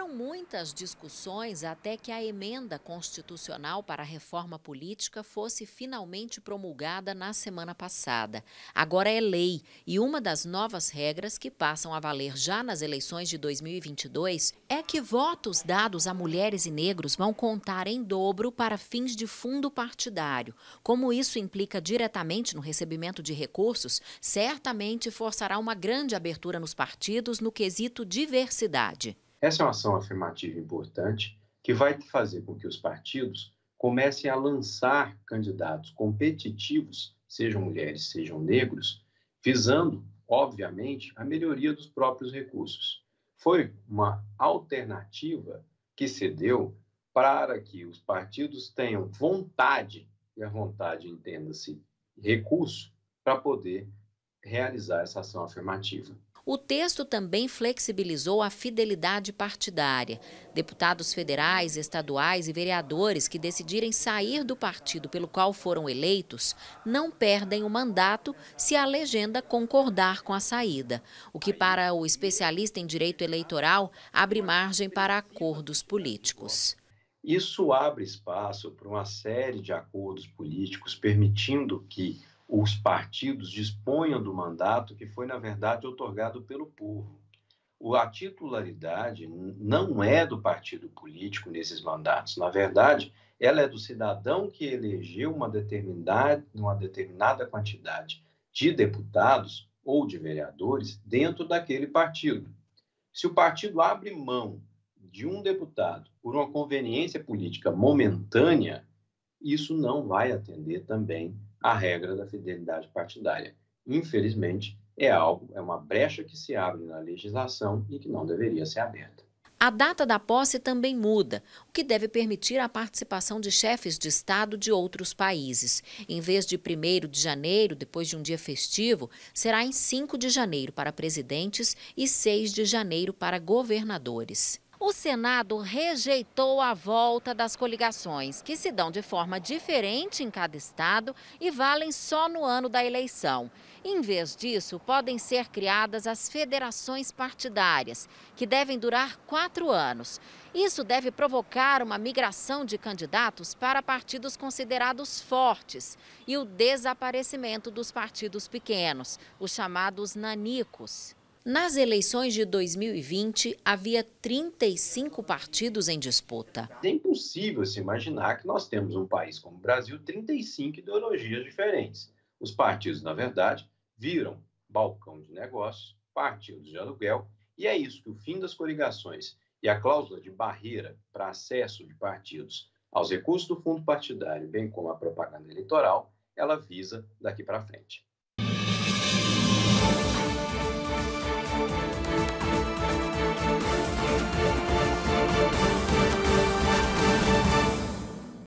Foram muitas discussões até que a emenda constitucional para a reforma política fosse finalmente promulgada na semana passada. Agora é lei e uma das novas regras que passam a valer já nas eleições de 2022 é que votos dados a mulheres e negros vão contar em dobro para fins de fundo partidário. Como isso implica diretamente no recebimento de recursos, certamente forçará uma grande abertura nos partidos no quesito diversidade. Essa é uma ação afirmativa importante que vai fazer com que os partidos comecem a lançar candidatos competitivos, sejam mulheres, sejam negros, visando, obviamente, a melhoria dos próprios recursos. Foi uma alternativa que se deu para que os partidos tenham vontade, e a vontade entenda-se recurso, para poder realizar essa ação afirmativa. O texto também flexibilizou a fidelidade partidária. Deputados federais, estaduais e vereadores que decidirem sair do partido pelo qual foram eleitos não perdem o mandato se a legenda concordar com a saída, o que para o especialista em direito eleitoral abre margem para acordos políticos. Isso abre espaço para uma série de acordos políticos permitindo que os partidos disponham do mandato que foi, na verdade, otorgado pelo povo. A titularidade não é do partido político nesses mandatos. Na verdade, ela é do cidadão que elegeu uma determinada, uma determinada quantidade de deputados ou de vereadores dentro daquele partido. Se o partido abre mão de um deputado por uma conveniência política momentânea, isso não vai atender também a regra da fidelidade partidária. Infelizmente, é algo, é uma brecha que se abre na legislação e que não deveria ser aberta. A data da posse também muda, o que deve permitir a participação de chefes de Estado de outros países. Em vez de 1 de janeiro, depois de um dia festivo, será em 5 de janeiro para presidentes e 6 de janeiro para governadores. O Senado rejeitou a volta das coligações, que se dão de forma diferente em cada estado e valem só no ano da eleição. Em vez disso, podem ser criadas as federações partidárias, que devem durar quatro anos. Isso deve provocar uma migração de candidatos para partidos considerados fortes e o desaparecimento dos partidos pequenos, os chamados nanicos. Nas eleições de 2020, havia 35 partidos em disputa. É impossível se imaginar que nós temos um país como o Brasil 35 ideologias diferentes. Os partidos, na verdade, viram balcão de negócios, partidos de aluguel, e é isso que o fim das coligações e a cláusula de barreira para acesso de partidos aos recursos do fundo partidário, bem como a propaganda eleitoral, ela visa daqui para frente.